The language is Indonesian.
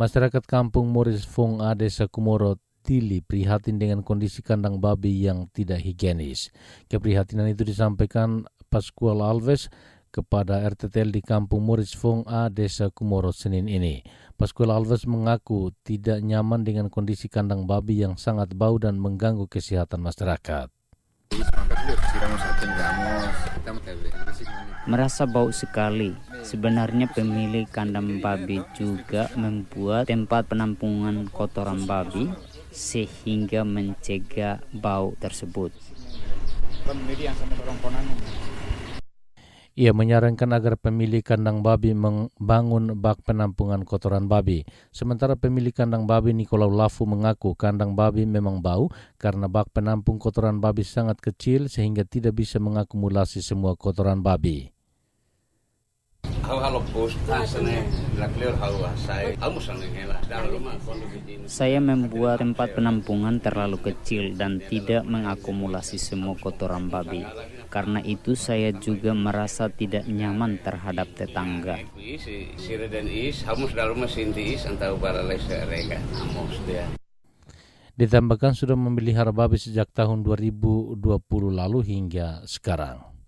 Masyarakat kampung Moris Fung A Desa Kumoro Tili prihatin dengan kondisi kandang babi yang tidak higienis. Keprihatinan itu disampaikan Pascual Alves kepada RTTL di Kampung Moris Fung A, Desa Kumoro, Senin ini. Pascual Alves mengaku tidak nyaman dengan kondisi kandang babi yang sangat bau dan mengganggu kesehatan masyarakat. Merasa bau sekali, Sebenarnya pemilik kandang babi juga membuat tempat penampungan kotoran babi sehingga mencegah bau tersebut. Ia menyarankan agar pemilik kandang babi membangun bak penampungan kotoran babi. Sementara pemilik kandang babi Nikolau Lafu mengaku kandang babi memang bau karena bak penampung kotoran babi sangat kecil sehingga tidak bisa mengakumulasi semua kotoran babi. Saya membuat tempat penampungan terlalu kecil dan tidak mengakumulasi semua kotoran babi. Karena itu saya juga merasa tidak nyaman terhadap tetangga. Ditambahkan sudah memelihara babi sejak tahun 2020 lalu hingga sekarang.